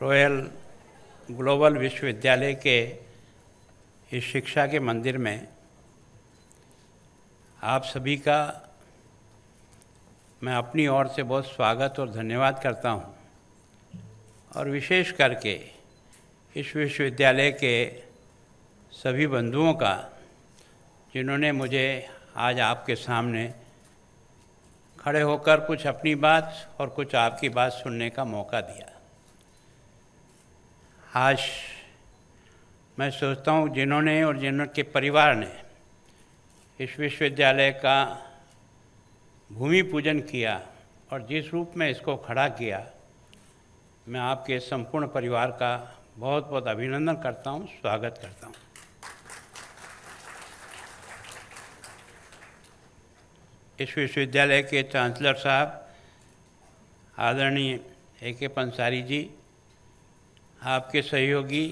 royal global विश्वविद्यालय के इस शिक्षा के मंदिर में आप सभी का मैं अपनी ओर से बहुत स्वागत और धन्यवाद करता हूँ और विशेष करके इस विश्वविद्यालय के सभी बंधुओं का जिन्होंने मुझे आज आपके सामने खड़े होकर कुछ अपनी बात और कुछ आपकी बात सुनने का मौका दिया आज मैं सोचता हूँ जिन्होंने और जिनके परिवार ने इस विश्वविद्यालय का भूमि पूजन किया और जिस रूप में इसको खड़ा किया मैं आपके संपूर्ण परिवार का बहुत बहुत अभिनंदन करता हूँ स्वागत करता हूँ इस विश्वविद्यालय के चांसलर साहब आदरणीय ए के पंसारी जी आपके सहयोगी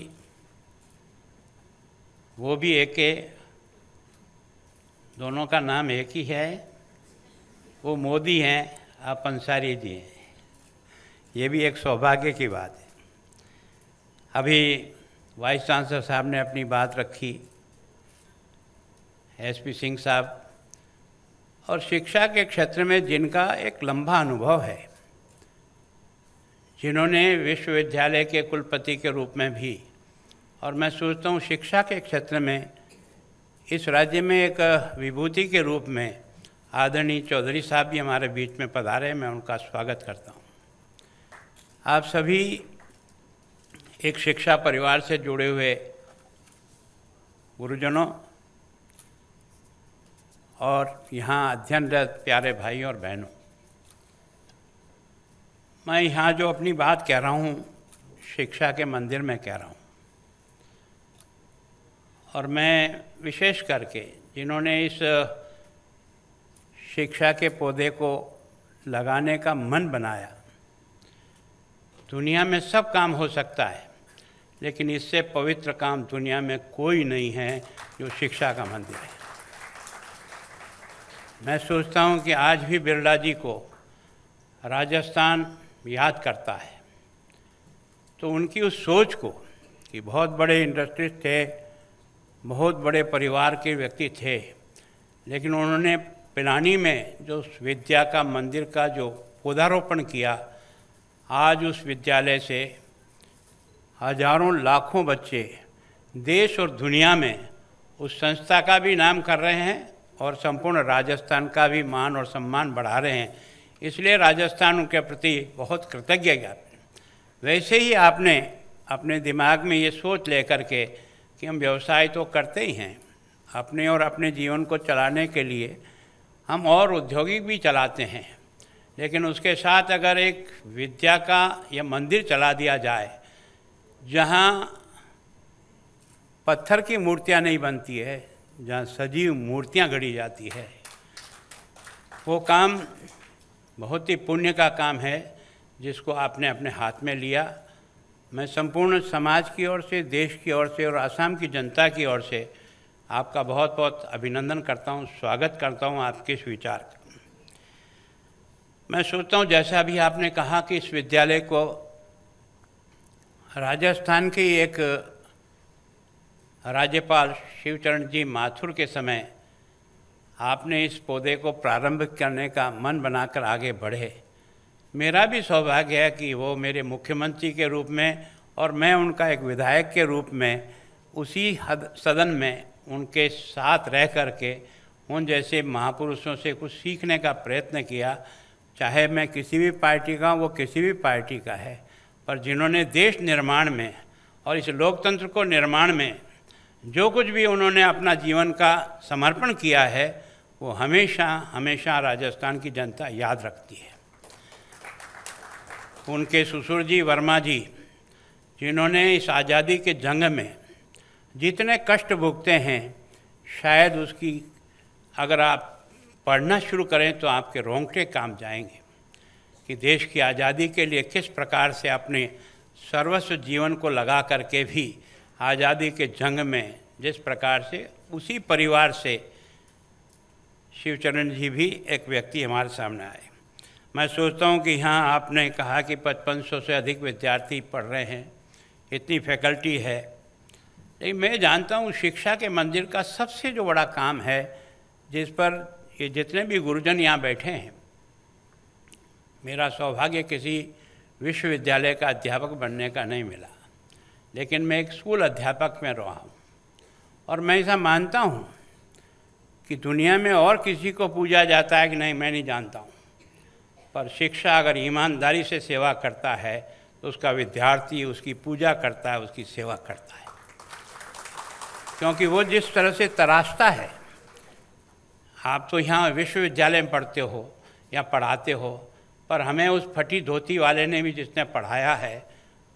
वो भी एक है दोनों का नाम एक ही है वो मोदी हैं आप अंसारी जी हैं ये भी एक सौभाग्य की बात है अभी वाइस चांसलर साहब ने अपनी बात रखी एसपी सिंह साहब और शिक्षा के क्षेत्र में जिनका एक लंबा अनुभव है जिन्होंने विश्वविद्यालय के कुलपति के रूप में भी और मैं सोचता हूँ शिक्षा के क्षेत्र में इस राज्य में एक विभूति के रूप में आदरणीय चौधरी साहब भी हमारे बीच में पधारे मैं उनका स्वागत करता हूँ आप सभी एक शिक्षा परिवार से जुड़े हुए गुरुजनों और यहाँ अध्ययनरत प्यारे भाई और बहनों मैं यहाँ जो अपनी बात कह रहा हूँ शिक्षा के मंदिर में कह रहा हूँ और मैं विशेष करके जिन्होंने इस शिक्षा के पौधे को लगाने का मन बनाया दुनिया में सब काम हो सकता है लेकिन इससे पवित्र काम दुनिया में कोई नहीं है जो शिक्षा का मंदिर है मैं सोचता हूँ कि आज भी बिरला जी को राजस्थान याद करता है तो उनकी उस सोच को कि बहुत बड़े इंडस्ट्रीज थे बहुत बड़े परिवार के व्यक्ति थे लेकिन उन्होंने पिलानी में जो विद्या का मंदिर का जो पौधारोपण किया आज उस विद्यालय से हजारों लाखों बच्चे देश और दुनिया में उस संस्था का भी नाम कर रहे हैं और संपूर्ण राजस्थान का भी मान और सम्मान बढ़ा रहे हैं इसलिए राजस्थान के प्रति बहुत कृतज्ञ ज्ञापन वैसे ही आपने अपने दिमाग में ये सोच ले के कि हम व्यवसाय तो करते ही हैं अपने और अपने जीवन को चलाने के लिए हम और औद्योगिक भी चलाते हैं लेकिन उसके साथ अगर एक विद्या का या मंदिर चला दिया जाए जहाँ पत्थर की मूर्तियाँ नहीं बनती है जहाँ सजीव मूर्तियाँ गढ़ी जाती है वो काम बहुत ही पुण्य का काम है जिसको आपने अपने हाथ में लिया मैं संपूर्ण समाज की ओर से देश की ओर से और आसाम की जनता की ओर से आपका बहुत बहुत अभिनंदन करता हूँ स्वागत करता हूँ आपके इस विचार का मैं सोचता हूँ जैसा अभी आपने कहा कि इस विद्यालय को राजस्थान के एक राज्यपाल शिवचरण जी माथुर के समय आपने इस पौधे को प्रारंभ करने का मन बनाकर आगे बढ़े मेरा भी सौभाग्य है कि वो मेरे मुख्यमंत्री के रूप में और मैं उनका एक विधायक के रूप में उसी हद सदन में उनके साथ रह कर के उन जैसे महापुरुषों से कुछ सीखने का प्रयत्न किया चाहे मैं किसी भी पार्टी का हूँ वो किसी भी पार्टी का है पर जिन्होंने देश निर्माण में और इस लोकतंत्र को निर्माण में जो कुछ भी उन्होंने अपना जीवन का समर्पण किया है वो हमेशा हमेशा राजस्थान की जनता याद रखती है उनके ससुर जी वर्मा जी जिन्होंने इस आज़ादी के जंग में जितने कष्ट भुगते हैं शायद उसकी अगर आप पढ़ना शुरू करें तो आपके रोंगटे काम जाएंगे कि देश की आज़ादी के लिए किस प्रकार से अपने सर्वस्व जीवन को लगा करके भी आज़ादी के जंग में जिस प्रकार से उसी परिवार से शिवचरण जी भी एक व्यक्ति हमारे सामने आए मैं सोचता हूँ कि यहाँ आपने कहा कि पचपन सौ से अधिक विद्यार्थी पढ़ रहे हैं इतनी फैकल्टी है लेकिन मैं जानता हूँ शिक्षा के मंदिर का सबसे जो बड़ा काम है जिस पर ये जितने भी गुरुजन यहाँ बैठे हैं मेरा सौभाग्य किसी विश्वविद्यालय का अध्यापक बनने का नहीं मिला लेकिन मैं एक स्कूल अध्यापक में रहा हूँ और मैं ऐसा मानता हूँ कि दुनिया में और किसी को पूजा जाता है कि नहीं मैं नहीं जानता हूँ पर शिक्षा अगर ईमानदारी से सेवा करता है तो उसका विद्यार्थी उसकी पूजा करता है उसकी सेवा करता है क्योंकि वो जिस तरह से तराशता है आप तो यहाँ विश्वविद्यालय में पढ़ते हो या पढ़ाते हो पर हमें उस फटी धोती वाले ने भी जिसने पढ़ाया है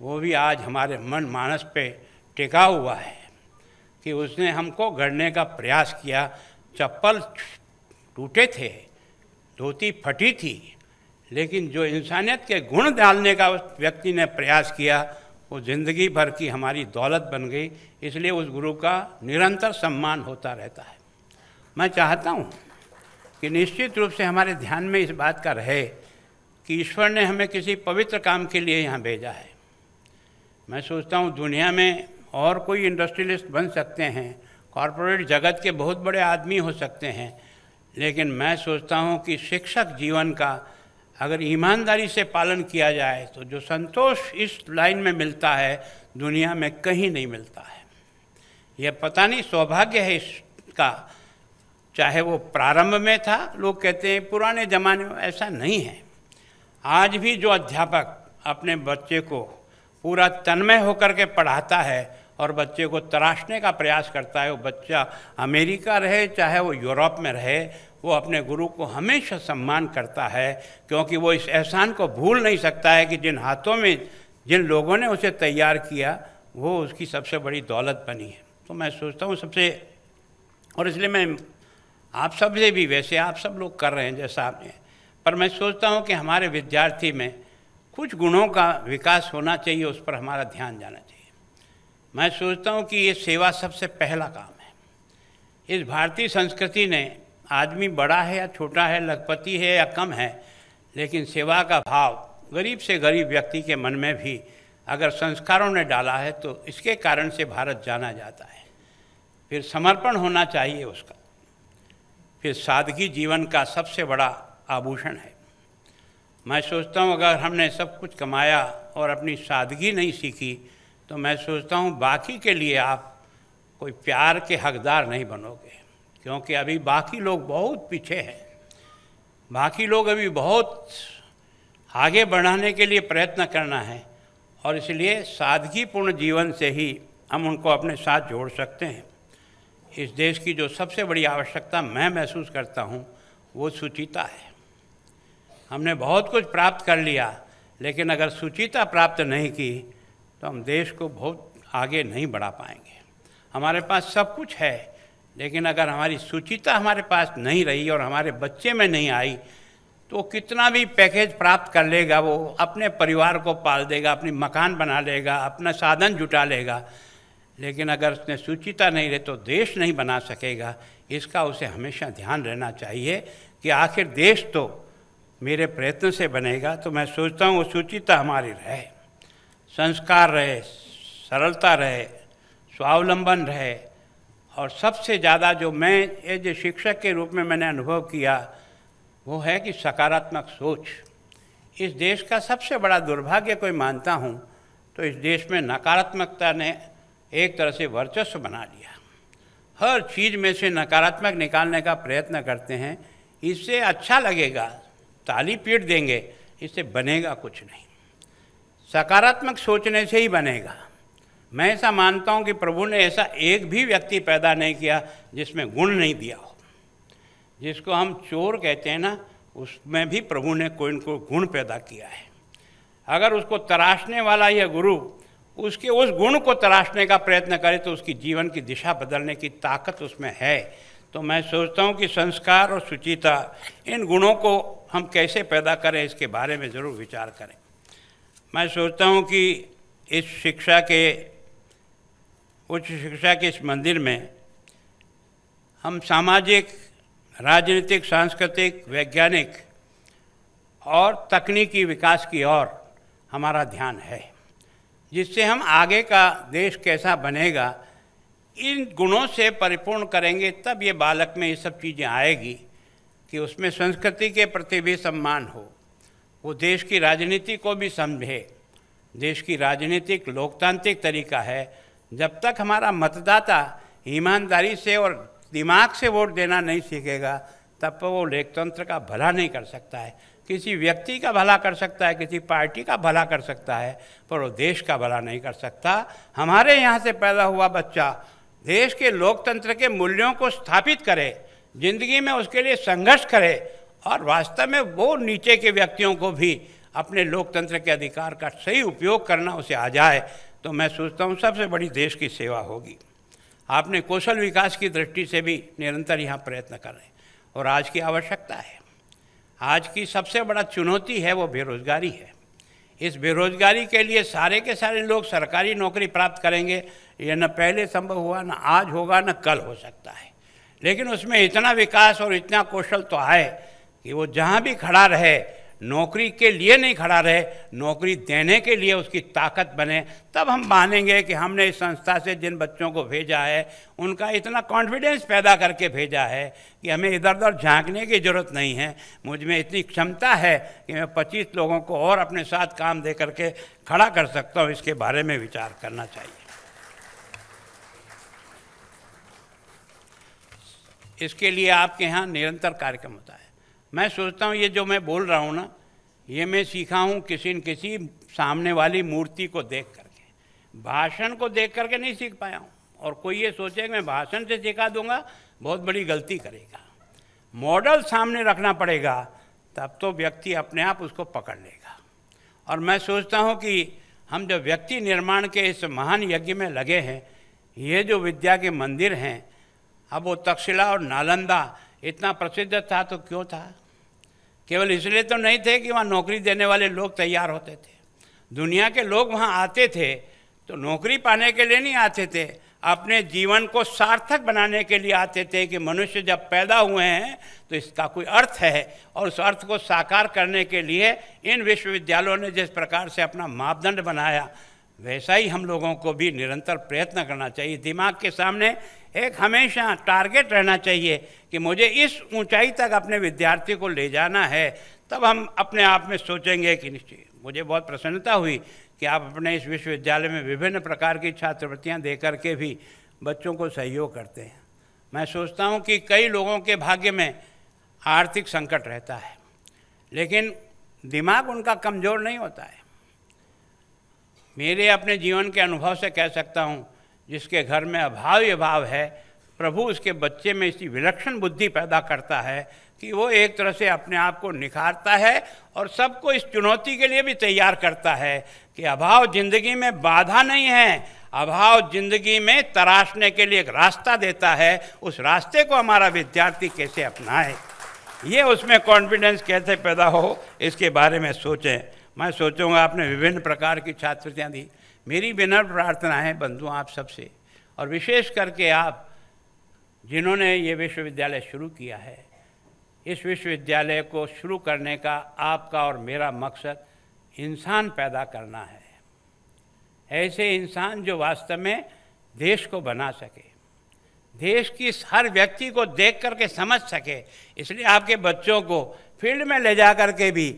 वो भी आज हमारे मन मानस पे टिका हुआ है कि उसने हमको गढ़ने का प्रयास किया चप्पल टूटे थे धोती फटी थी लेकिन जो इंसानियत के गुण डालने का उस व्यक्ति ने प्रयास किया वो ज़िंदगी भर की हमारी दौलत बन गई इसलिए उस गुरु का निरंतर सम्मान होता रहता है मैं चाहता हूँ कि निश्चित रूप से हमारे ध्यान में इस बात का रहे कि ईश्वर ने हमें किसी पवित्र काम के लिए यहाँ भेजा है मैं सोचता हूँ दुनिया में और कोई इंडस्ट्रियलिस्ट बन सकते हैं कॉरपोरेट जगत के बहुत बड़े आदमी हो सकते हैं लेकिन मैं सोचता हूँ कि शिक्षक जीवन का अगर ईमानदारी से पालन किया जाए तो जो संतोष इस लाइन में मिलता है दुनिया में कहीं नहीं मिलता है यह पता नहीं सौभाग्य है इसका चाहे वो प्रारंभ में था लोग कहते हैं पुराने ज़माने में ऐसा नहीं है आज भी जो अध्यापक अपने बच्चे को पूरा तन्मय होकर के पढ़ाता है और बच्चे को तराशने का प्रयास करता है वो बच्चा अमेरिका रहे चाहे वो यूरोप में रहे वो अपने गुरु को हमेशा सम्मान करता है क्योंकि वो इस एहसान को भूल नहीं सकता है कि जिन हाथों में जिन लोगों ने उसे तैयार किया वो उसकी सबसे बड़ी दौलत बनी है तो मैं सोचता हूँ सबसे और इसलिए मैं आप सब से भी वैसे आप सब लोग कर रहे हैं जैसा आपने पर मैं सोचता हूँ कि हमारे विद्यार्थी में कुछ गुणों का विकास होना चाहिए उस पर हमारा ध्यान जाना चाहिए मैं सोचता हूँ कि ये सेवा सबसे पहला काम है इस भारतीय संस्कृति ने आदमी बड़ा है या छोटा है लखपति है या कम है लेकिन सेवा का भाव गरीब से गरीब व्यक्ति के मन में भी अगर संस्कारों ने डाला है तो इसके कारण से भारत जाना जाता है फिर समर्पण होना चाहिए उसका फिर सादगी जीवन का सबसे बड़ा आभूषण है मैं सोचता हूँ अगर हमने सब कुछ कमाया और अपनी सादगी नहीं सीखी तो मैं सोचता हूँ बाकी के लिए आप कोई प्यार के हकदार नहीं बनोगे क्योंकि अभी बाकी लोग बहुत पीछे हैं बाकी लोग अभी बहुत आगे बढ़ाने के लिए प्रयत्न करना है और इसलिए सादगीपूर्ण जीवन से ही हम उनको अपने साथ जोड़ सकते हैं इस देश की जो सबसे बड़ी आवश्यकता मैं महसूस करता हूँ वो सुचिता है हमने बहुत कुछ प्राप्त कर लिया लेकिन अगर सुचिता प्राप्त नहीं की तो हम देश को बहुत आगे नहीं बढ़ा पाएंगे हमारे पास सब कुछ है लेकिन अगर हमारी सुचिता हमारे पास नहीं रही और हमारे बच्चे में नहीं आई तो कितना भी पैकेज प्राप्त कर लेगा वो अपने परिवार को पाल देगा अपनी मकान बना लेगा अपना साधन जुटा लेगा लेकिन अगर उसने सुचिता नहीं रहे तो देश नहीं बना सकेगा इसका उसे हमेशा ध्यान रहना चाहिए कि आखिर देश तो मेरे प्रयत्न से बनेगा तो मैं सोचता हूँ वो सुचिता हमारी रहे संस्कार रहे सरलता रहे स्वावलंबन रहे और सबसे ज़्यादा जो मैं एज ए शिक्षक के रूप में मैंने अनुभव किया वो है कि सकारात्मक सोच इस देश का सबसे बड़ा दुर्भाग्य कोई मानता हूँ तो इस देश में नकारात्मकता ने एक तरह से वर्चस्व बना लिया हर चीज़ में से नकारात्मक निकालने का प्रयत्न करते हैं इससे अच्छा लगेगा ताली पीट देंगे इससे बनेगा कुछ नहीं सकारात्मक सोचने से ही बनेगा मैं ऐसा मानता हूँ कि प्रभु ने ऐसा एक भी व्यक्ति पैदा नहीं किया जिसमें गुण नहीं दिया हो जिसको हम चोर कहते हैं ना उसमें भी प्रभु ने कोई न कोई गुण पैदा किया है अगर उसको तराशने वाला यह गुरु उसके उस गुण को तराशने का प्रयत्न करे तो उसकी जीवन की दिशा बदलने की ताकत उसमें है तो मैं सोचता हूँ कि संस्कार और सुचिता इन गुणों को हम कैसे पैदा करें इसके बारे में ज़रूर विचार करें मैं सोचता हूँ कि इस शिक्षा के उच्च शिक्षा के इस मंदिर में हम सामाजिक राजनीतिक सांस्कृतिक वैज्ञानिक और तकनीकी विकास की ओर हमारा ध्यान है जिससे हम आगे का देश कैसा बनेगा इन गुणों से परिपूर्ण करेंगे तब ये बालक में ये सब चीज़ें आएगी कि उसमें संस्कृति के प्रति भी सम्मान हो वो देश की राजनीति को भी समझे देश की राजनीतिक लोकतांत्रिक तरीका है जब तक हमारा मतदाता ईमानदारी से और दिमाग से वोट देना नहीं सीखेगा तब तक वो लोकतंत्र का भला नहीं कर सकता है किसी व्यक्ति का भला कर सकता है किसी पार्टी का भला कर सकता है पर वो देश का भला नहीं कर सकता हमारे यहाँ से पैदा हुआ बच्चा देश के लोकतंत्र के मूल्यों को स्थापित करे जिंदगी में उसके लिए संघर्ष करे और वास्तव में वो नीचे के व्यक्तियों को भी अपने लोकतंत्र के अधिकार का सही उपयोग करना उसे आ जाए तो मैं सोचता हूँ सबसे बड़ी देश की सेवा होगी आपने कौशल विकास की दृष्टि से भी निरंतर यहाँ प्रयत्न कर रहे हैं और आज की आवश्यकता है आज की सबसे बड़ा चुनौती है वो बेरोजगारी है इस बेरोजगारी के लिए सारे के सारे लोग सरकारी नौकरी प्राप्त करेंगे ये न पहले संभव हुआ न आज होगा न कल हो सकता है लेकिन उसमें इतना विकास और इतना कौशल तो आए कि वो जहाँ भी खड़ा रहे नौकरी के लिए नहीं खड़ा रहे नौकरी देने के लिए उसकी ताकत बने तब हम मानेंगे कि हमने इस संस्था से जिन बच्चों को भेजा है उनका इतना कॉन्फिडेंस पैदा करके भेजा है कि हमें इधर उधर झांकने की ज़रूरत नहीं है मुझ में इतनी क्षमता है कि मैं 25 लोगों को और अपने साथ काम दे करके खड़ा कर सकता हूँ इसके बारे में विचार करना चाहिए इसके लिए आपके यहाँ निरंतर कार्यक्रम होता है मैं सोचता हूँ ये जो मैं बोल रहा हूँ ना ये मैं सीखा हूँ किसी न किसी सामने वाली मूर्ति को देख करके भाषण को देख करके नहीं सीख पाया हूँ और कोई ये सोचे कि मैं भाषण से सिखा दूंगा बहुत बड़ी गलती करेगा मॉडल सामने रखना पड़ेगा तब तो व्यक्ति अपने आप उसको पकड़ लेगा और मैं सोचता हूँ कि हम जो व्यक्ति निर्माण के इस महान यज्ञ में लगे हैं ये जो विद्या के मंदिर हैं अब वो तक्षशिला और नालंदा इतना प्रसिद्ध था तो क्यों था केवल इसलिए तो नहीं थे कि वहाँ नौकरी देने वाले लोग तैयार होते थे दुनिया के लोग वहाँ आते थे तो नौकरी पाने के लिए नहीं आते थे अपने जीवन को सार्थक बनाने के लिए आते थे कि मनुष्य जब पैदा हुए हैं तो इसका कोई अर्थ है और उस अर्थ को साकार करने के लिए इन विश्वविद्यालयों ने जिस प्रकार से अपना मापदंड बनाया वैसा ही हम लोगों को भी निरंतर प्रयत्न करना चाहिए दिमाग के सामने एक हमेशा टारगेट रहना चाहिए कि मुझे इस ऊंचाई तक अपने विद्यार्थी को ले जाना है तब हम अपने आप में सोचेंगे कि निश्चय मुझे बहुत प्रसन्नता हुई कि आप अपने इस विश्वविद्यालय में विभिन्न प्रकार की छात्रवृत्तियाँ दे करके भी बच्चों को सहयोग करते हैं मैं सोचता हूँ कि कई लोगों के भाग्य में आर्थिक संकट रहता है लेकिन दिमाग उनका कमज़ोर नहीं होता है मेरे अपने जीवन के अनुभव से कह सकता हूँ जिसके घर में अभाव ही अभाव है प्रभु उसके बच्चे में इसी विलक्षण बुद्धि पैदा करता है कि वो एक तरह से अपने आप को निखारता है और सबको इस चुनौती के लिए भी तैयार करता है कि अभाव जिंदगी में बाधा नहीं है अभाव जिंदगी में तराशने के लिए एक रास्ता देता है उस रास्ते को हमारा विद्यार्थी कैसे अपनाए ये उसमें कॉन्फिडेंस कैसे पैदा हो इसके बारे में सोचें मैं सोचूंगा आपने विभिन्न प्रकार की छात्रवृत्तियाँ दी मेरी विनम्र प्रार्थना है बंधु आप सबसे और विशेष करके आप जिन्होंने ये विश्वविद्यालय शुरू किया है इस विश्वविद्यालय को शुरू करने का आपका और मेरा मकसद इंसान पैदा करना है ऐसे इंसान जो वास्तव में देश को बना सके देश की हर व्यक्ति को देख करके समझ सके इसलिए आपके बच्चों को फील्ड में ले जा करके भी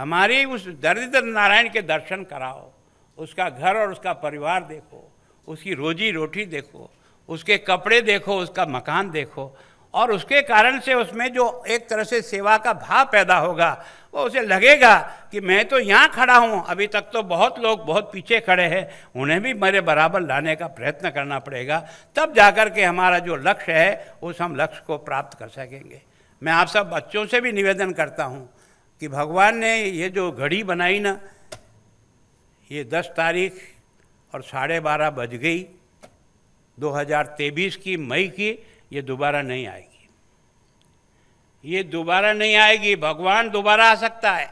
हमारी उस दरिद्र नारायण के दर्शन कराओ उसका घर और उसका परिवार देखो उसकी रोजी रोटी देखो उसके कपड़े देखो उसका मकान देखो और उसके कारण से उसमें जो एक तरह से सेवा का भाव पैदा होगा वो उसे लगेगा कि मैं तो यहाँ खड़ा हूँ अभी तक तो बहुत लोग बहुत पीछे खड़े हैं उन्हें भी मेरे बराबर लाने का प्रयत्न करना पड़ेगा तब जाकर के हमारा जो लक्ष्य है उस हम लक्ष्य को प्राप्त कर सकेंगे मैं आप सब बच्चों से भी निवेदन करता हूँ कि भगवान ने ये जो घड़ी बनाई ना ये दस तारीख और साढ़े बारह बज गई 2023 की मई की ये दोबारा नहीं आएगी ये दोबारा नहीं आएगी भगवान दोबारा आ सकता है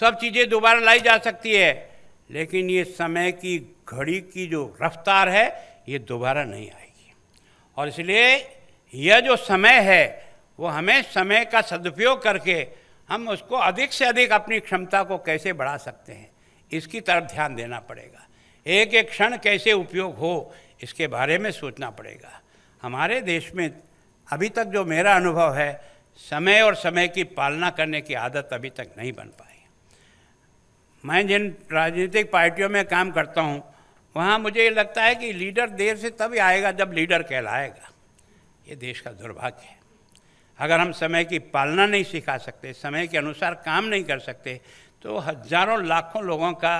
सब चीज़ें दोबारा लाई जा सकती है लेकिन ये समय की घड़ी की जो रफ्तार है ये दोबारा नहीं आएगी और इसलिए यह जो समय है वो हमें समय का सदुपयोग करके हम उसको अधिक से अधिक अपनी क्षमता को कैसे बढ़ा सकते हैं इसकी तरफ ध्यान देना पड़ेगा एक एक क्षण कैसे उपयोग हो इसके बारे में सोचना पड़ेगा हमारे देश में अभी तक जो मेरा अनुभव है समय और समय की पालना करने की आदत अभी तक नहीं बन पाई मैं जिन राजनीतिक पार्टियों में काम करता हूँ वहाँ मुझे ये लगता है कि लीडर देर से तभी आएगा जब लीडर कहलाएगा ये देश का दुर्भाग्य है अगर हम समय की पालना नहीं सिखा सकते समय के अनुसार काम नहीं कर सकते तो हजारों लाखों लोगों का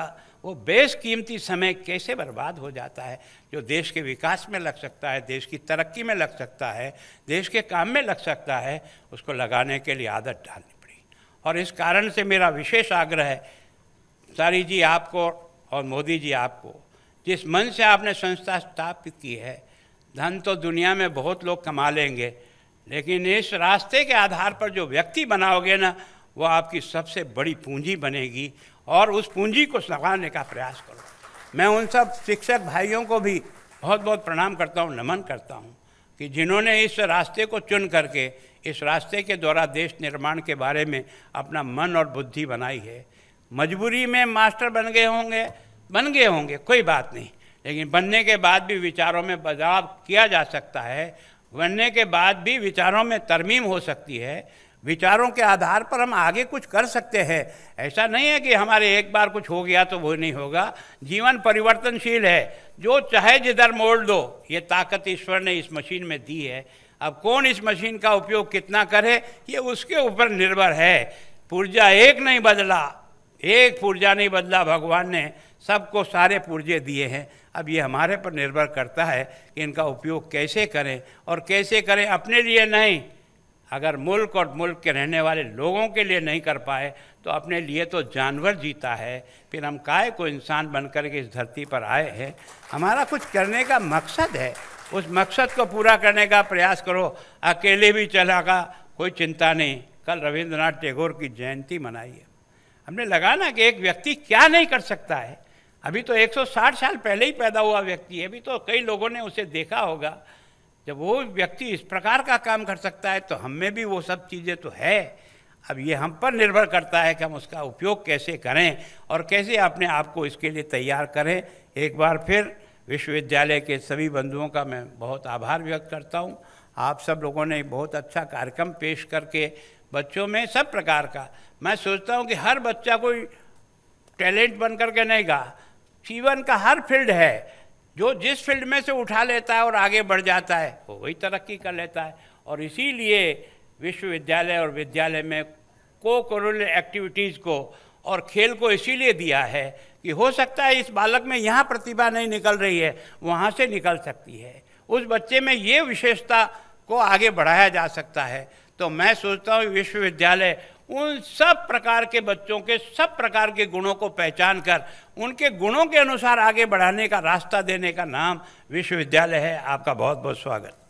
वो बेशकीमती समय कैसे बर्बाद हो जाता है जो देश के विकास में लग सकता है देश की तरक्की में लग सकता है देश के काम में लग सकता है उसको लगाने के लिए आदत डालनी पड़ी और इस कारण से मेरा विशेष आग्रह है सारी जी आपको और मोदी जी आपको जिस मन से आपने संस्था स्थापित की है धन तो दुनिया में बहुत लोग कमा लेंगे लेकिन इस रास्ते के आधार पर जो व्यक्ति बनाओगे ना वो आपकी सबसे बड़ी पूंजी बनेगी और उस पूंजी को संभालने का प्रयास करो मैं उन सब शिक्षक भाइयों को भी बहुत बहुत प्रणाम करता हूँ नमन करता हूँ कि जिन्होंने इस रास्ते को चुन करके इस रास्ते के द्वारा देश निर्माण के बारे में अपना मन और बुद्धि बनाई है मजबूरी में मास्टर बन गए होंगे बन गए होंगे कोई बात नहीं लेकिन बनने के बाद भी विचारों में बदलाव किया जा सकता है बनने के बाद भी विचारों में तरमीम हो सकती है विचारों के आधार पर हम आगे कुछ कर सकते हैं ऐसा नहीं है कि हमारे एक बार कुछ हो गया तो वो नहीं होगा जीवन परिवर्तनशील है जो चाहे जिधर मोड़ दो ये ताकत ईश्वर ने इस मशीन में दी है अब कौन इस मशीन का उपयोग कितना करे ये उसके ऊपर निर्भर है पुर्जा एक नहीं बदला एक पुर्जा नहीं बदला भगवान ने सबको सारे पुर्जे दिए हैं अब ये हमारे पर निर्भर करता है कि इनका उपयोग कैसे करें और कैसे करें अपने लिए नहीं अगर मुल्क और मुल्क के रहने वाले लोगों के लिए नहीं कर पाए तो अपने लिए तो जानवर जीता है फिर हम काय को इंसान बन कर के इस धरती पर आए हैं हमारा कुछ करने का मकसद है उस मकसद को पूरा करने का प्रयास करो अकेले भी चला का कोई चिंता नहीं कल रविंद्रनाथ टैगोर की जयंती मनाई है हमने लगा ना कि एक व्यक्ति क्या नहीं कर सकता है अभी तो 160 साल पहले ही पैदा हुआ व्यक्ति है अभी तो कई लोगों ने उसे देखा होगा जब वो व्यक्ति इस प्रकार का काम कर सकता है तो हम में भी वो सब चीज़ें तो है अब ये हम पर निर्भर करता है कि हम उसका उपयोग कैसे करें और कैसे अपने आप को इसके लिए तैयार करें एक बार फिर विश्वविद्यालय के सभी बंधुओं का मैं बहुत आभार व्यक्त करता हूँ आप सब लोगों ने बहुत अच्छा कार्यक्रम पेश करके बच्चों में सब प्रकार का मैं सोचता हूँ कि हर बच्चा कोई टैलेंट बन करके नहीं गा जीवन का हर फील्ड है जो जिस फील्ड में से उठा लेता है और आगे बढ़ जाता है वो वही तरक्की कर लेता है और इसीलिए विश्वविद्यालय और विद्यालय में को कोरोलर एक्टिविटीज़ को और खेल को इसीलिए दिया है कि हो सकता है इस बालक में यहाँ प्रतिभा नहीं निकल रही है वहाँ से निकल सकती है उस बच्चे में ये विशेषता को आगे बढ़ाया जा सकता है तो मैं सोचता हूँ विश्वविद्यालय उन सब प्रकार के बच्चों के सब प्रकार के गुणों को पहचान कर उनके गुणों के अनुसार आगे बढ़ाने का रास्ता देने का नाम विश्वविद्यालय है आपका बहुत बहुत स्वागत